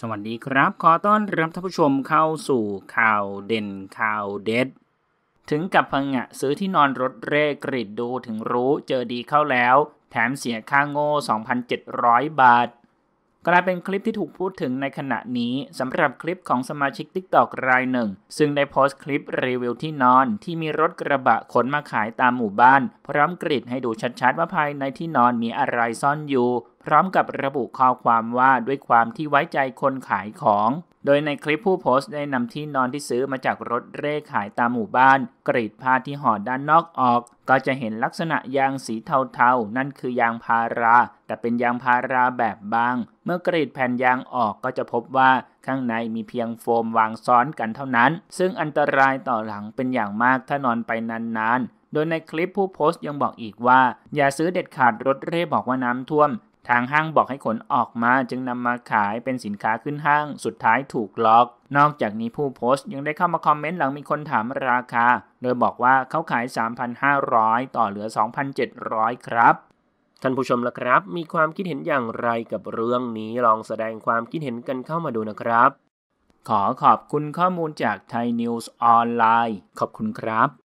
สวัสดีครับ ขอต้อนรับท่านผู้ชมเข้าสู่ข่าวเด่นข่าวเด็ด ถึงกับพังะซื้อที่นอนรถเร่กริดดูถึงรู้เจอดีเข้าแล้ว แถมเสียค่าโง่ 2,700 บาท กลายเป็นคลิปที่ถูกพูดถึงในขณะนี้สำหรับคลิปของสมาชิก t ๊ k t o k รายหนึ่ง ซึ่งได้โพสต์คลิปรีวิวที่นอนที่มีรถกระบะขนมาขายตามหมู่บ้านพร้อมกริดให้ดูชัดๆว่าภายในที่นอนมีอะไรซ่อนอยู่พร้อมกับระบุข้อความว่าด้วยความที่ไว้ใจคนขายของ โดยในคลิปผู้โพสต์ได้นำที่นอนที่ซื้อมาจากรถเร่ขายตามหมู่บ้าน กรีดผ้าที่ห่อด้านนอกออก ก็จะเห็นลักษณะยางสีเทาๆ นั่นคือยางพาราแต่เป็นยางพาราแบบบาง เมื่อกรีดแผ่นยางออกก็จะพบว่าข้างในมีเพียงโฟมวางซ้อนกันเท่านั้น ซึ่งอันตรายต่อหลังเป็นอย่างมากถ้านอนไปนานๆ โดยในคลิปผู้โพสต์ยังบอกอีกว่า อย่าซื้อเด็ดขาดรถเร่บอกว่าน้ำท่วมทางห้างบอกให้ขนออกมา จึงนำมาขายเป็นสินค้าขึ้นห้าง สุดท้ายถูกล็อก นอกจากนี้ผู้โพสต์ยังได้เข้ามาคอมเมนต์หลังมีคนถามราคา โดยบอกว่าเขาขาย 3,500 ต่อเหลือ 2,700 ครับท่านผู้ชมละครับ มีความคิดเห็นอย่างไรกับเรื่องนี้ลองแสดงความคิดเห็นกันเข้ามาดูนะครับ ขอขอบคุณข้อมูลจากไทยนิวส์ออนไลน์ขอบคุณครับ